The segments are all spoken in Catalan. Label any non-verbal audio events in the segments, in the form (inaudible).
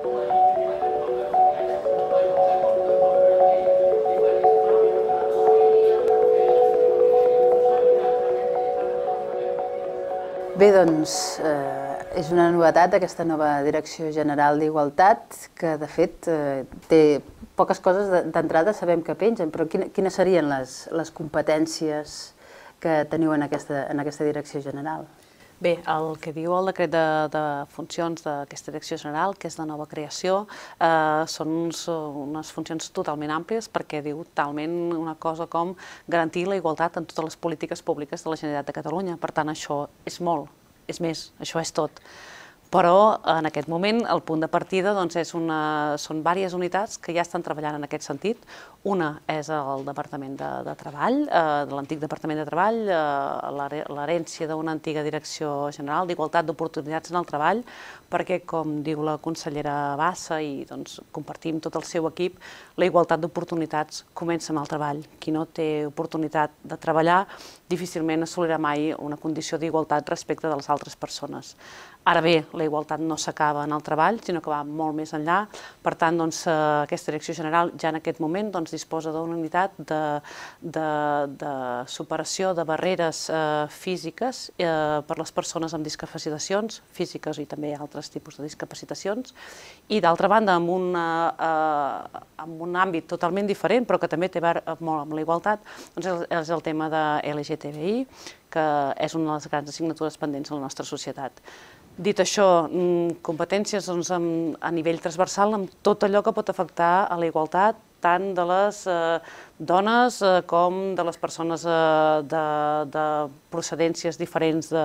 Bé, doncs, eh, és una novetat aquesta nova Direcció General d'Igualtat, que de fet eh, té poques coses d'entrada sabem que pengen, però quines serien les, les competències que teniu en aquesta, en aquesta Direcció General? Bé, el que diu el decret de, de funcions d'aquesta direcció general, que és de nova creació, eh, són uns, unes funcions totalment àmplies perquè diu talment una cosa com garantir la igualtat en totes les polítiques públiques de la Generalitat de Catalunya. Per tant, això és molt, és més, això és tot però en aquest moment el punt de partida doncs, és una, són diverses unitats que ja estan treballant en aquest sentit. Una és el Departament de, de Treball, eh, de l'antic Departament de Treball, eh, l'herència d'una antiga Direcció General d'Igualtat d'Oportunitats en el Treball, perquè, com diu la consellera Bassa i doncs, compartim tot el seu equip, la igualtat d'oportunitats comença amb el treball. Qui no té oportunitat de treballar difícilment assolirà mai una condició d'igualtat respecte de les altres persones. Ara bé, la igualtat no s'acaba en el treball, sinó que va molt més enllà. Per tant, doncs, eh, aquesta direcció general ja en aquest moment doncs, disposa d'una unitat de, de, de superació de barreres eh, físiques eh, per les persones amb discapacitacions físiques i també altres tipus de discapacitacions. I d'altra banda, amb, una, eh, eh, amb un àmbit totalment diferent, però que també té a veure molt amb la igualtat, doncs és, el tema de LGTBI, que és una de les grans assignatures pendents a la nostra societat. Dit això, mm, competències doncs, amb, a nivell transversal amb tot allò que pot afectar a la igualtat tant de les eh, dones eh, com de les persones eh, de, de procedències diferents de,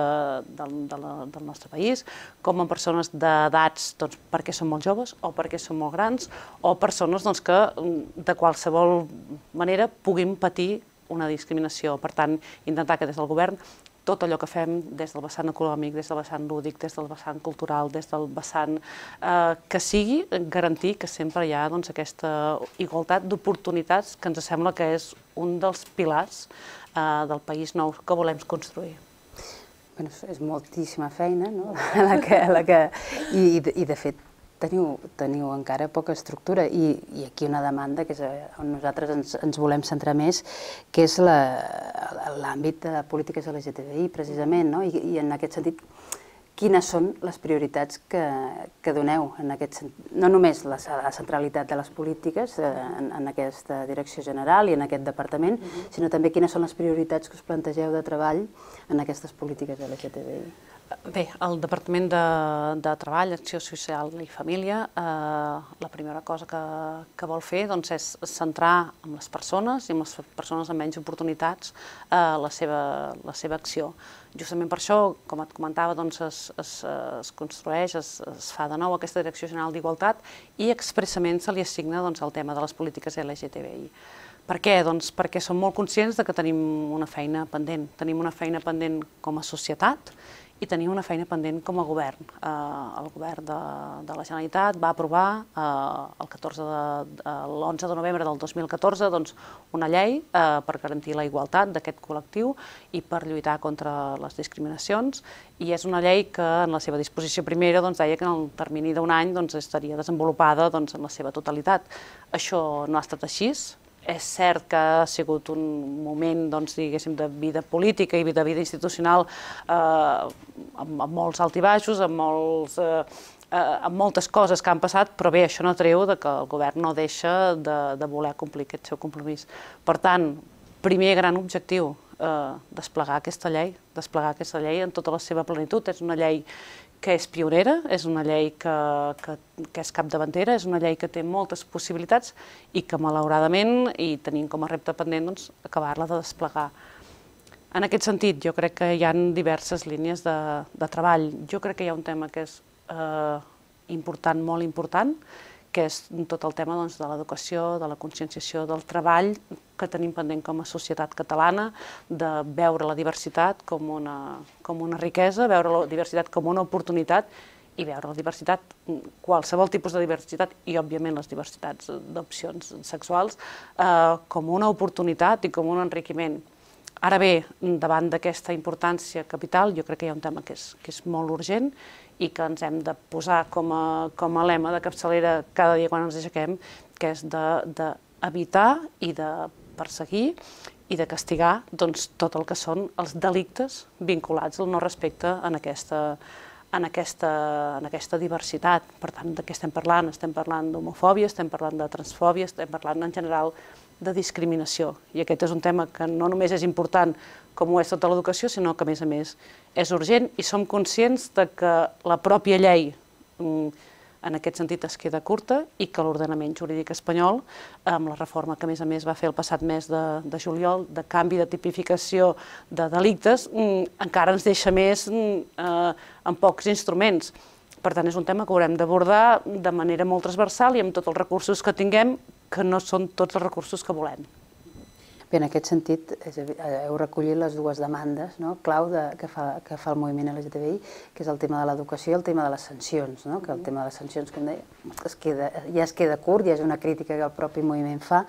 de, de la, del nostre país, com en persones d'edats doncs, perquè són molt joves o perquè són molt grans, o persones doncs, que mm, de qualsevol manera puguin patir una discriminació. Per tant, intentar que des del govern tot allò que fem des del vessant econòmic, des del vessant lúdic, des del vessant cultural, des del vessant eh, que sigui, garantir que sempre hi ha doncs, aquesta igualtat d'oportunitats que ens sembla que és un dels pilars eh, del país nou que volem construir. Bueno, és moltíssima feina, no? (laughs) la que, la que... I, i de fet teniu, teniu encara poca estructura i, i aquí una demanda que és eh, on nosaltres ens, ens volem centrar més, que és l'àmbit de polítiques LGTBI, precisament, no? I, i en aquest sentit, quines són les prioritats que, que doneu en aquest no només la, la centralitat de les polítiques eh, en, en aquesta direcció general i en aquest departament, mm -hmm. sinó també quines són les prioritats que us plantegeu de treball en aquestes polítiques de LGTBI. Bé, el Departament de, de Treball, Acció Social i Família, eh, la primera cosa que, que vol fer doncs, és centrar en les persones i en les persones amb menys oportunitats eh, la, seva, la seva acció. Justament per això, com et comentava, doncs, es, es, es construeix, es, es fa de nou aquesta Direcció General d'Igualtat i expressament se li assigna doncs, el tema de les polítiques LGTBI. Per què? Doncs perquè som molt conscients de que tenim una feina pendent. Tenim una feina pendent com a societat i tenia una feina pendent com a govern. Eh, el govern de, de la Generalitat va aprovar eh, el 14 de, de l'11 de novembre del 2014 doncs, una llei eh, per garantir la igualtat d'aquest col·lectiu i per lluitar contra les discriminacions i és una llei que en la seva disposició primera doncs, deia que en el termini d'un any doncs, estaria desenvolupada doncs, en la seva totalitat. Això no ha estat així, és cert que ha sigut un moment, doncs, diguéssim, de vida política i de vida institucional eh, amb, amb molts altibaixos, amb molts... Eh, eh, amb moltes coses que han passat, però bé, això no treu de que el govern no deixa de, de voler complir aquest seu compromís. Per tant, primer gran objectiu, eh, desplegar aquesta llei, desplegar aquesta llei en tota la seva plenitud. És una llei que és pionera, és una llei que, que, que és capdavantera, és una llei que té moltes possibilitats i que malauradament, i tenim com a repte pendent, doncs, acabar-la de desplegar. En aquest sentit, jo crec que hi ha diverses línies de, de treball. Jo crec que hi ha un tema que és eh, important, molt important, que és tot el tema doncs, de l'educació, de la conscienciació del treball que tenim pendent com a societat catalana, de veure la diversitat com una, com una riquesa, veure la diversitat com una oportunitat i veure la diversitat, qualsevol tipus de diversitat i, òbviament, les diversitats d'opcions sexuals, eh, com una oportunitat i com un enriquiment. Ara bé, davant d'aquesta importància capital, jo crec que hi ha un tema que és, que és molt urgent i que ens hem de posar com a, com a lema de capçalera cada dia quan ens aixequem, que és d'evitar de, de i de perseguir i de castigar doncs, tot el que són els delictes vinculats al no respecte en aquesta, en aquesta, en aquesta diversitat. Per tant, de què estem parlant? Estem parlant d'homofòbia, estem parlant de transfòbia, estem parlant en general de discriminació. I aquest és un tema que no només és important com ho és tota l'educació, sinó que, a més a més, és urgent i som conscients de que la pròpia llei mm, en aquest sentit es queda curta i que l'ordenament jurídic espanyol, amb la reforma que a més a més va fer el passat mes de, de juliol, de canvi de tipificació de delictes, mm, encara ens deixa més mm, eh, amb pocs instruments. Per tant, és un tema que haurem d'abordar de manera molt transversal i amb tots els recursos que tinguem que no són tots els recursos que volem. Bé, en aquest sentit, eh, heu recollit les dues demandes no? clau de, que, fa, que fa el moviment LGTBI, que és el tema de l'educació i el tema de les sancions, no? que el tema de les sancions, com deia, es queda, ja es queda curt, ja és una crítica que el propi moviment fa,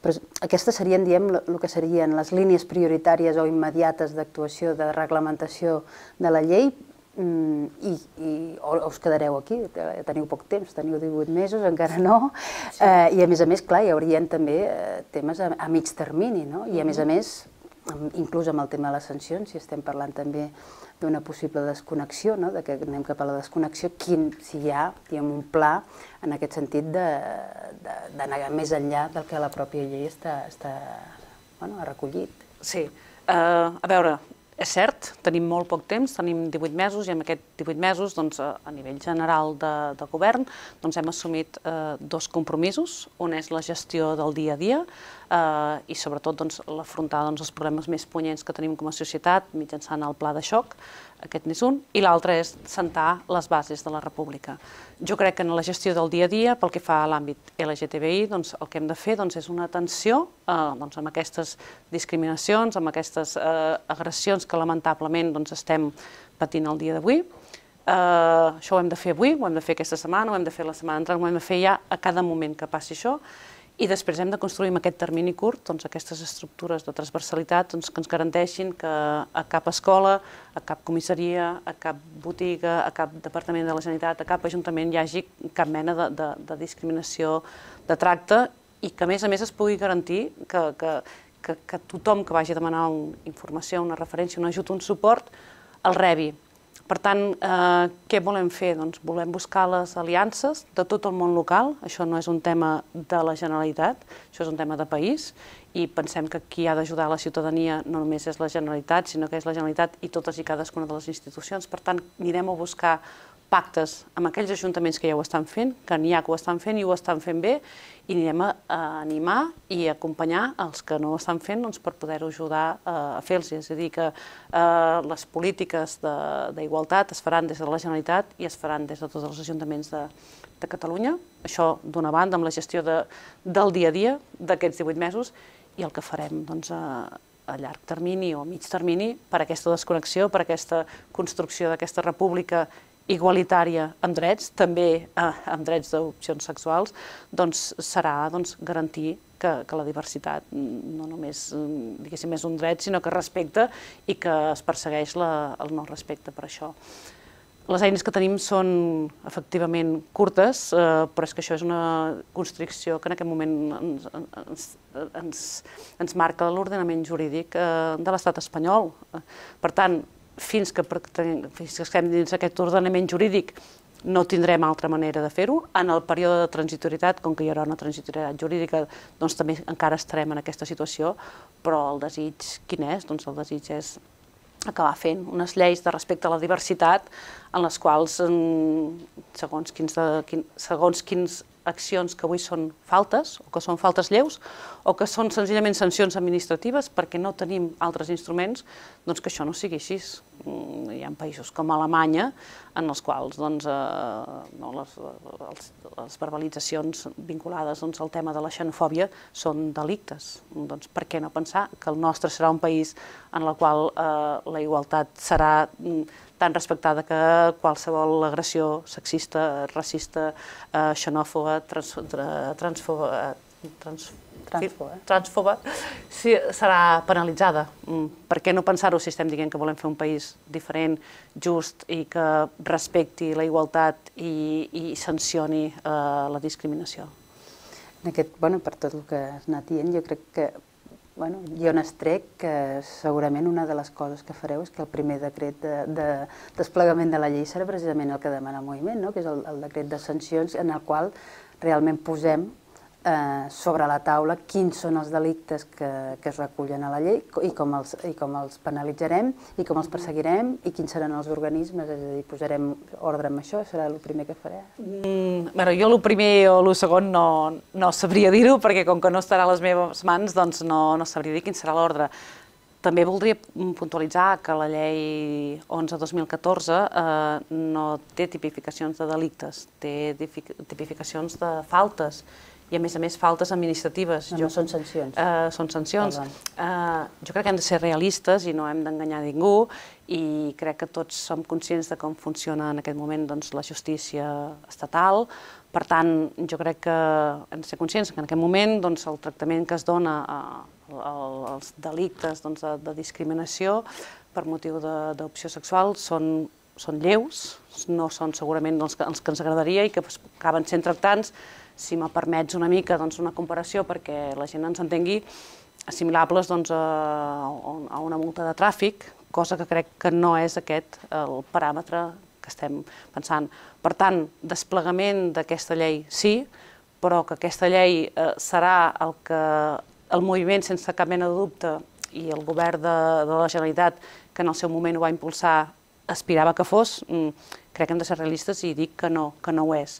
però aquestes serien, diem, el que serien les línies prioritàries o immediates d'actuació, de reglamentació de la llei, Mm, i, i o, us quedareu aquí, teniu poc temps, teniu 18 mesos, encara no, sí. eh, i a més a més, clar, hi haurien també eh, temes a, a mig termini, no? I a més a més, inclús amb el tema de les sancions, si estem parlant també d'una possible desconnexió, no? de que anem cap a la desconnexió, quin, si hi ha diguem, un pla en aquest sentit d'anar més enllà del que la pròpia llei està, està bueno, ha recollit. Sí, uh, a veure, és cert, tenim molt poc temps, tenim 18 mesos i en aquests 18 mesos, doncs, a nivell general de, de govern, doncs, hem assumit eh, dos compromisos. Un és la gestió del dia a dia, eh, i sobretot doncs, afrontar doncs, els problemes més punyents que tenim com a societat mitjançant el pla de xoc, aquest n'és un, i l'altre és sentar les bases de la república. Jo crec que en la gestió del dia a dia, pel que fa a l'àmbit LGTBI, doncs, el que hem de fer doncs, és una atenció eh, doncs, amb aquestes discriminacions, amb aquestes eh, agressions que lamentablement doncs, estem patint el dia d'avui, Uh, això ho hem de fer avui, ho hem de fer aquesta setmana, ho hem de fer la setmana entrant, ho hem de fer ja a cada moment que passi això, i després hem de construir amb aquest termini curt doncs, aquestes estructures de transversalitat doncs, que ens garanteixin que a cap escola, a cap comissaria, a cap botiga, a cap departament de la Generalitat, a cap ajuntament hi hagi cap mena de, de, de discriminació de tracte i que a més a més es pugui garantir que, que, que, que tothom que vagi a demanar una informació, una referència, un ajut, un suport, el rebi. Per tant, eh, què volem fer? Doncs volem buscar les aliances de tot el món local, això no és un tema de la Generalitat, això és un tema de país, i pensem que qui ha d'ajudar la ciutadania no només és la Generalitat, sinó que és la Generalitat i totes i cadascuna de les institucions. Per tant, anirem a buscar pactes amb aquells ajuntaments que ja ho estan fent, que n'hi ha que ho estan fent i ho estan fent bé, i anirem a, a animar i acompanyar els que no ho estan fent doncs, per poder ajudar eh, a fer-los. És a dir, que eh, les polítiques d'igualtat es faran des de la Generalitat i es faran des de tots els ajuntaments de, de Catalunya, això d'una banda amb la gestió de, del dia a dia d'aquests 18 mesos, i el que farem doncs, a, a llarg termini o a mig termini per aquesta desconnexió, per aquesta construcció d'aquesta república igualitària en drets, també eh, en drets d'opcions sexuals, doncs serà doncs, garantir que, que la diversitat no només diguéssim, és un dret, sinó que respecta i que es persegueix la, el no respecte per això. Les eines que tenim són efectivament curtes, eh, però és que això és una constricció que en aquest moment ens, ens, ens, ens marca l'ordenament jurídic eh, de l'estat espanyol. Per tant, fins que, fins que estem dins d'aquest ordenament jurídic no tindrem altra manera de fer-ho. En el període de transitorietat, com que hi haurà una transitorietat jurídica, doncs també encara estarem en aquesta situació, però el desig quin és? Doncs el desig és acabar fent unes lleis de respecte a la diversitat en les quals, segons quins, de, quin, segons quins accions que avui són faltes, o que són faltes lleus, o que són senzillament sancions administratives perquè no tenim altres instruments, doncs que això no sigui així. Mm, hi ha països com Alemanya, en els quals doncs, eh, no, les, les, les verbalitzacions vinculades doncs, al tema de la xenofòbia són delictes. Doncs, per què no pensar que el nostre serà un país en el qual eh, la igualtat serà mm, tan respectada que qualsevol agressió sexista, racista, eh, xenòfoba, trans, transfoba, eh, trans, transfoba, sí, serà penalitzada. Mm, per què no pensar-ho si estem dient que volem fer un país diferent, just i que respecti la igualtat i, i sancioni eh, la discriminació? En aquest, bueno, per tot el que has anat dient, jo crec que Bueno, jo n'estrec que segurament una de les coses que fareu és que el primer decret de, de desplegament de la llei serà precisament el que demana el moviment, no? que és el, el decret de sancions en el qual realment posem eh, sobre la taula quins són els delictes que, que es recullen a la llei i com, els, i com els penalitzarem i com els perseguirem i quins seran els organismes, és a dir, posarem ordre amb això, serà el primer que faré. Mm, bueno, jo el primer o el segon no, no sabria dir-ho perquè com que no estarà a les meves mans doncs no, no sabria dir quin serà l'ordre. També voldria puntualitzar que la llei 11-2014 eh, no té tipificacions de delictes, té tipificacions de faltes i a més a més faltes administratives. No, jo, no són sancions. Eh, són sancions. Eh, jo crec que hem de ser realistes i no hem d'enganyar ningú i crec que tots som conscients de com funciona en aquest moment doncs, la justícia estatal. Per tant, jo crec que hem de ser conscients que en aquest moment doncs, el tractament que es dona a, a, als delictes doncs, de, de discriminació per motiu d'opció sexual són són lleus, no són segurament els que, els que ens agradaria i que acaben sent tractants si me permets una mica doncs, una comparació perquè la gent ens entengui, assimilables doncs, a, a una multa de tràfic, cosa que crec que no és aquest el paràmetre que estem pensant. Per tant, desplegament d'aquesta llei sí, però que aquesta llei eh, serà el que el moviment, sense cap mena de dubte, i el govern de, de la Generalitat, que en el seu moment ho va impulsar, aspirava que fos, mm, crec que hem de ser realistes i dic que no, que no ho és.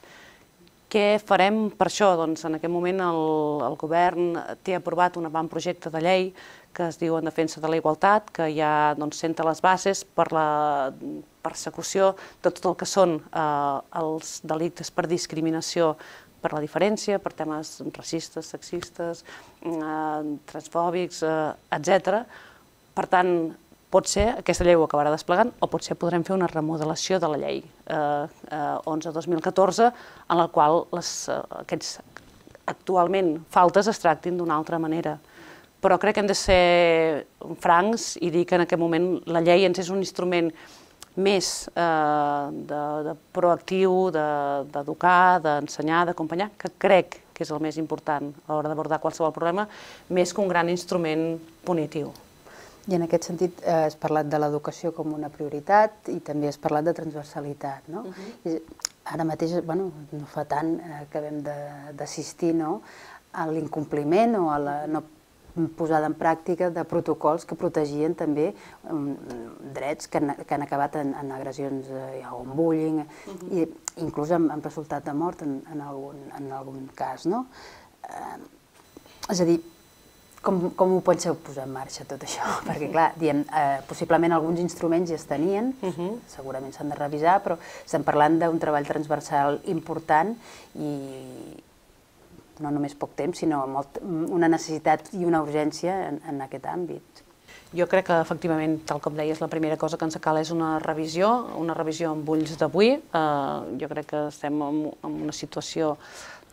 Què farem per això? Doncs en aquest moment el, el govern té aprovat un avantprojecte de llei que es diu en defensa de la igualtat, que ja doncs, senta les bases per la persecució de tot el que són eh, els delictes per discriminació per la diferència, per temes racistes, sexistes, eh, transfòbics, eh, etc. Per tant, Pot ser, aquesta llei ho acabarà desplegant, o potser podrem fer una remodelació de la llei eh, eh, 11-2014, en la qual les, eh, aquests actualment faltes es tractin d'una altra manera. Però crec que hem de ser francs i dir que en aquest moment la llei ens és un instrument més eh, de, de proactiu, d'educar, de, d'ensenyar, d'acompanyar, que crec que és el més important a l'hora d'abordar qualsevol problema, més que un gran instrument punitiu. I en aquest sentit eh, has parlat de l'educació com una prioritat i també has parlat de transversalitat, no? Uh mhm. -huh. I ara mateix, bueno, no fa tant eh, que hem d'assistir, no?, a l'incompliment o a la no posada en pràctica de protocols que protegien també um, drets que han, que han acabat en, en agressions eh, o en bullying, uh mhm. -huh. i inclús han, han resultat de mort en, en, algun, en algun cas, no? Eh, és a dir, com, com ho penseu posar en marxa, tot això? (laughs) Perquè, clar, diem, eh, possiblement alguns instruments ja es tenien, uh mhm. -huh. segurament s'han de revisar, però estem parlant d'un treball transversal important i no només poc temps, sinó molt, una necessitat i una urgència en, en aquest àmbit. Jo crec que, efectivament, tal com deies, la primera cosa que ens cal és una revisió, una revisió amb ulls d'avui. Eh, jo crec que estem en, en una situació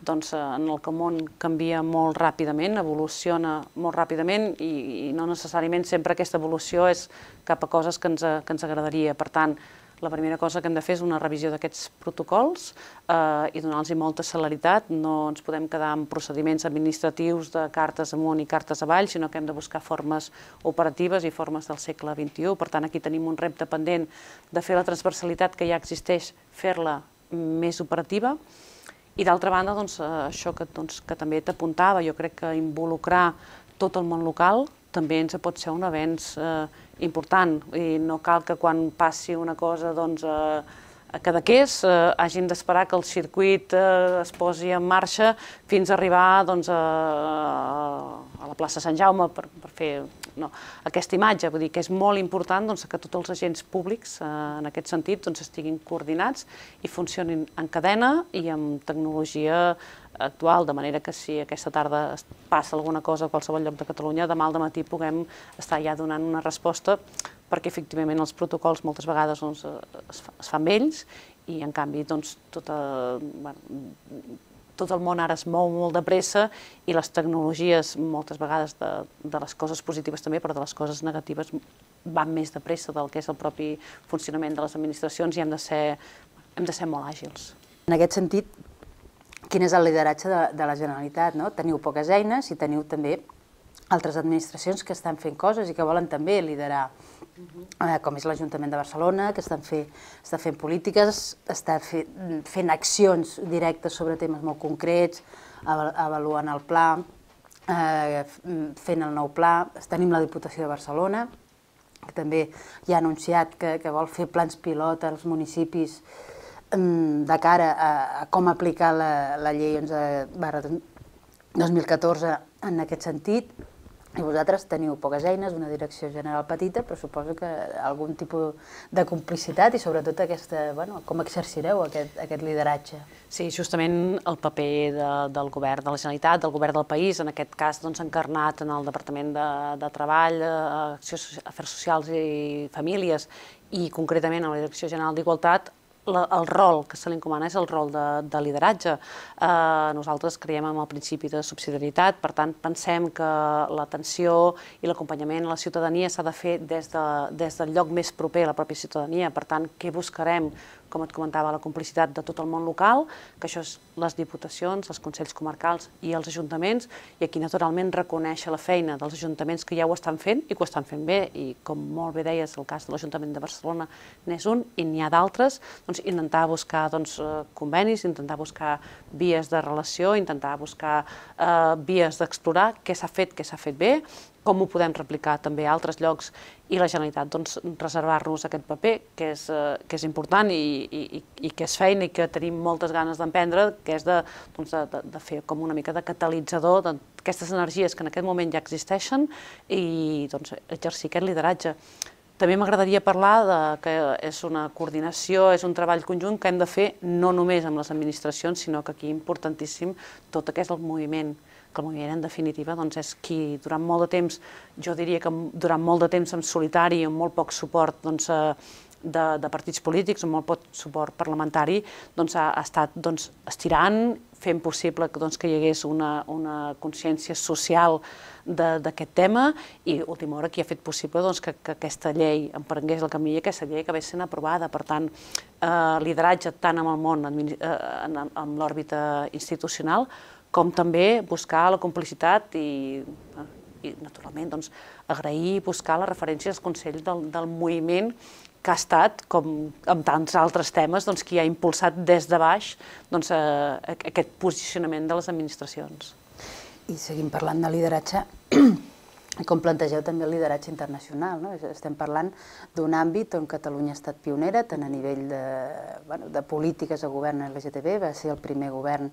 doncs, eh, en el que el món canvia molt ràpidament, evoluciona molt ràpidament i, i no necessàriament sempre aquesta evolució és cap a coses que ens, que ens agradaria. Per tant, la primera cosa que hem de fer és una revisió d'aquests protocols eh, i donar-los molta celeritat. No ens podem quedar amb procediments administratius de cartes amunt i cartes avall, sinó que hem de buscar formes operatives i formes del segle XXI. Per tant, aquí tenim un repte pendent de fer la transversalitat que ja existeix, fer-la més operativa, i d'altra banda, doncs, eh, això que, doncs, que també t'apuntava, jo crec que involucrar tot el món local també ens pot ser un avenç eh, important. I no cal que quan passi una cosa doncs, eh, a Cadaqués eh, hagin d'esperar que el circuit eh, es posi en marxa fins a arribar doncs, a, la plaça Sant Jaume per, per fer no, aquesta imatge. Vull dir que és molt important doncs, que tots els agents públics eh, en aquest sentit doncs, estiguin coordinats i funcionin en cadena i amb tecnologia actual, de manera que si aquesta tarda passa alguna cosa a qualsevol lloc de Catalunya, demà al matí puguem estar ja donant una resposta perquè efectivament els protocols moltes vegades doncs, es, fa, es fan vells i en canvi doncs, tota, bueno, tot el món ara es mou molt de pressa i les tecnologies, moltes vegades de, de les coses positives també, però de les coses negatives, van més de pressa del que és el propi funcionament de les administracions i hem de ser, hem de ser molt àgils. En aquest sentit, quin és el lideratge de, de la Generalitat? No? Teniu poques eines i teniu també altres administracions que estan fent coses i que volen també liderar eh, com és l'Ajuntament de Barcelona, que estan fer, està fent polítiques, està fent, fent accions directes sobre temes molt concrets, avaluant el pla, eh, fent el nou pla. Tenim la Diputació de Barcelona, que també ja ha anunciat que, que vol fer plans pilot als municipis mm, de cara a, a com aplicar la, la llei 11 2014 en aquest sentit. I vosaltres teniu poques eines, una direcció general petita, però suposo que algun tipus de complicitat i sobretot aquesta, bueno, com exercireu aquest, aquest lideratge? Sí, justament el paper de, del govern de la Generalitat, del govern del país, en aquest cas doncs, encarnat en el Departament de, de Treball, eh, Acció, Afers Socials i Famílies i concretament a la Direcció General d'Igualtat, la, el rol que se li encomana és el rol de, de lideratge. Eh, nosaltres creiem en el principi de subsidiarietat, per tant, pensem que l'atenció i l'acompanyament a la ciutadania s'ha de fer des, de, des del lloc més proper a la pròpia ciutadania. Per tant, què buscarem? com et comentava, la complicitat de tot el món local, que això és les diputacions, els consells comarcals i els ajuntaments, i aquí naturalment reconèixer la feina dels ajuntaments que ja ho estan fent i que ho estan fent bé, i com molt bé deies, el cas de l'Ajuntament de Barcelona n'és un i n'hi ha d'altres, doncs intentar buscar doncs, eh, convenis, intentar buscar vies de relació, intentar buscar eh, vies d'explorar què s'ha fet, què s'ha fet bé, com ho podem replicar també a altres llocs i la Generalitat doncs, reservar-nos aquest paper que és, eh, que és important i, i, i que és feina i que tenim moltes ganes d'emprendre, que és de, doncs, de, de fer com una mica de catalitzador d'aquestes energies que en aquest moment ja existeixen i doncs, exercir aquest lideratge. També m'agradaria parlar de que és una coordinació, és un treball conjunt que hem de fer no només amb les administracions, sinó que aquí importantíssim tot aquest moviment que el moviment en definitiva doncs, és qui durant molt de temps, jo diria que durant molt de temps en solitari, amb molt poc suport doncs, eh, de, de partits polítics, amb molt poc suport parlamentari, doncs, ha, estat doncs, estirant, fent possible que, doncs, que hi hagués una, una consciència social d'aquest tema i última hora qui ha fet possible doncs, que, que aquesta llei emprengués el camí i aquesta llei acabés sent aprovada. Per tant, eh, lideratge tant amb el món, eh, amb l'òrbita institucional, com també buscar la complicitat i, i naturalment, doncs, agrair i buscar les referències als consells del, del moviment que ha estat, com amb tants altres temes, doncs, qui ha impulsat des de baix doncs, eh, aquest posicionament de les administracions. I seguim parlant de lideratge, (clears throat) com plantegeu també el lideratge internacional. No? Estem parlant d'un àmbit on Catalunya ha estat pionera, tant a nivell de, bueno, de polítiques de govern LGTB, va ser el primer govern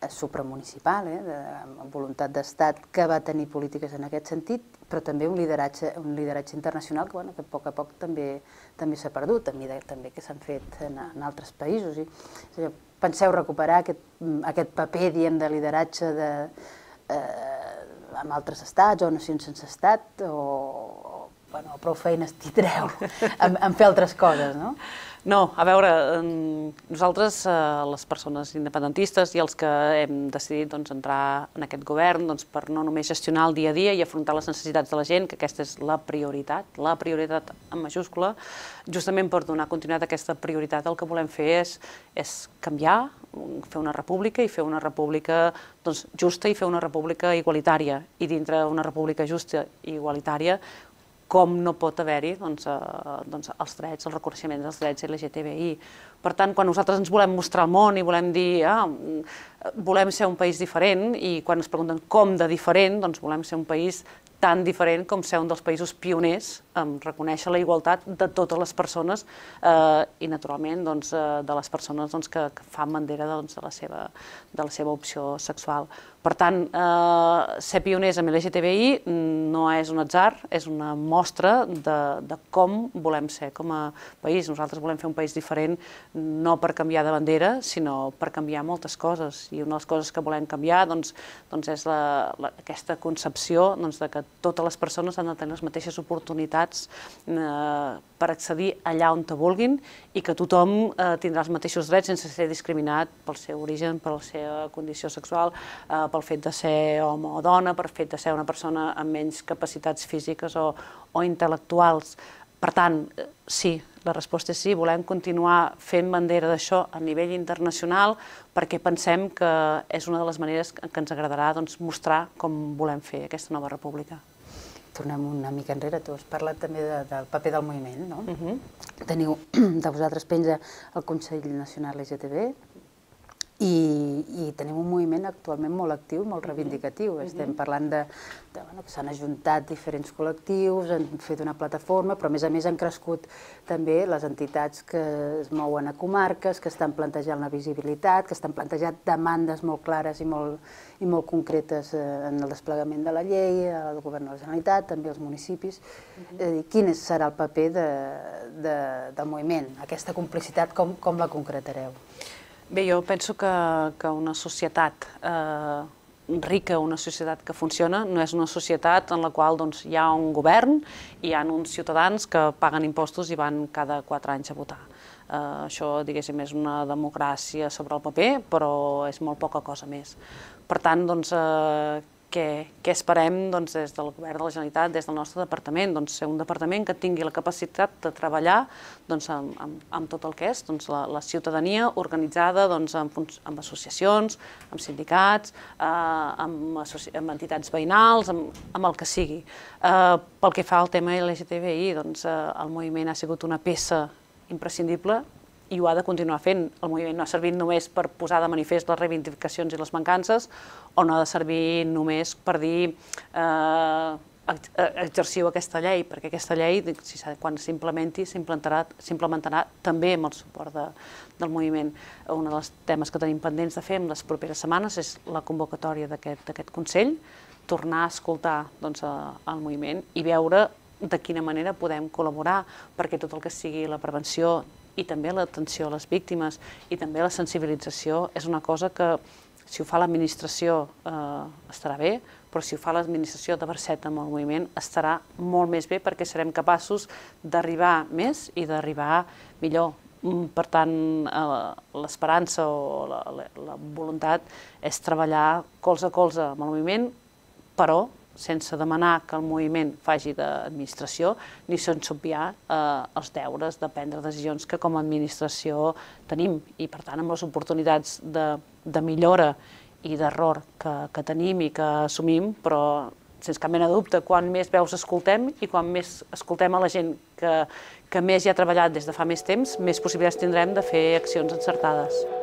Eh, supramunicipal, eh, de, amb voluntat d'estat, que va tenir polítiques en aquest sentit, però també un lideratge, un lideratge internacional que, bueno, que a poc a poc també també s'ha perdut, a mida també que s'han fet en, en altres països. I, o sigui, penseu recuperar aquest, mm, aquest paper, diem, de lideratge de, eh, amb altres estats o nacions sense estat, o, o bueno, prou feines tindreu (laughs) en, en fer altres coses, no? No, a veure, nosaltres, eh, les persones independentistes i els que hem decidit doncs, entrar en aquest govern doncs, per no només gestionar el dia a dia i afrontar les necessitats de la gent, que aquesta és la prioritat, la prioritat en majúscula, justament per donar continuïtat a aquesta prioritat el que volem fer és, és canviar, fer una república i fer una república doncs, justa i fer una república igualitària. I dintre d'una república justa i igualitària com no pot haver-hi doncs, eh, doncs els drets, el reconeixement dels drets LGTBI. Per tant, quan nosaltres ens volem mostrar al món i volem dir ah, mm, volem ser un país diferent i quan ens pregunten com de diferent, doncs volem ser un país tan diferent com ser un dels països pioners en reconèixer la igualtat de totes les persones eh, i, naturalment, doncs, eh, de les persones doncs, que, que fan bandera doncs, de, la seva, de la seva opció sexual. Per tant, eh, ser pioners amb l'LGTBI mm, no és un atzar, és una mostra de, de com volem ser com a país. Nosaltres volem fer un país diferent, no per canviar de bandera, sinó per canviar moltes coses. I una de les coses que volem canviar doncs, doncs és la, la, aquesta concepció doncs, de que totes les persones han de tenir les mateixes oportunitats eh, per accedir allà on te vulguin i que tothom eh, tindrà els mateixos drets sense ser discriminat pel seu origen, per la seva condició sexual, eh, pel pel fet de ser home o dona, per fet de ser una persona amb menys capacitats físiques o, o intel·lectuals. Per tant, eh, sí, la resposta és sí, volem continuar fent bandera d'això a nivell internacional perquè pensem que és una de les maneres que ens agradarà doncs, mostrar com volem fer aquesta nova república tornem una mica enrere, tu has parlat també de, del paper del moviment, no? Uh mhm. -huh. Teniu, (clears throat) de vosaltres penja el Consell Nacional LGTB, i, i tenim un moviment actualment molt actiu, molt reivindicatiu. Mm -hmm. Estem parlant de, de bueno, que s'han ajuntat diferents col·lectius, han fet una plataforma, però a més a més han crescut també les entitats que es mouen a comarques, que estan plantejant la visibilitat, que estan plantejant demandes molt clares i molt, i molt concretes eh, en el desplegament de la llei, al govern de la Generalitat, també als municipis. Mm -hmm. eh, quin serà el paper de, de, del moviment? Aquesta complicitat, com, com la concretareu? Bé, jo penso que, que una societat eh, rica, una societat que funciona, no és una societat en la qual doncs, hi ha un govern i hi ha uns ciutadans que paguen impostos i van cada quatre anys a votar. Eh, això, diguéssim, és una democràcia sobre el paper, però és molt poca cosa més. Per tant, doncs, eh, que, que esperem doncs, des del govern de la Generalitat, des del nostre departament, doncs, ser un departament que tingui la capacitat de treballar doncs, amb, amb, amb tot el que és doncs, la, la ciutadania organitzada doncs, amb, amb associacions, amb sindicats, eh, amb, amb entitats veïnals, amb, amb el que sigui. Eh, pel que fa al tema LGTBI, doncs, eh, el moviment ha sigut una peça imprescindible i ho ha de continuar fent. El moviment no ha servit només per posar de manifest les reivindicacions i les mancances, o no ha de servir només per dir eh, eh exerciu aquesta llei, perquè aquesta llei, si quan s'implementi, s'implementarà també amb el suport de, del moviment. Un dels temes que tenim pendents de fer en les properes setmanes és la convocatòria d'aquest Consell, tornar a escoltar doncs, el moviment i veure de quina manera podem col·laborar perquè tot el que sigui la prevenció i també l'atenció a les víctimes i també la sensibilització és una cosa que si ho fa l'administració eh, estarà bé, però si ho fa l'administració de Barcet amb el moviment estarà molt més bé perquè serem capaços d'arribar més i d'arribar millor. Mm, per tant, eh, l'esperança o la, la, la voluntat és treballar colze a colze amb el moviment, però sense demanar que el moviment faci d'administració, ni sense obviar eh, els deures de prendre decisions que com a administració tenim. I per tant, amb les oportunitats de, de millora i d'error que, que tenim i que assumim, però sense cap mena de dubte, quan més veus escoltem i quan més escoltem a la gent que, que més hi ha treballat des de fa més temps, més possibilitats tindrem de fer accions encertades.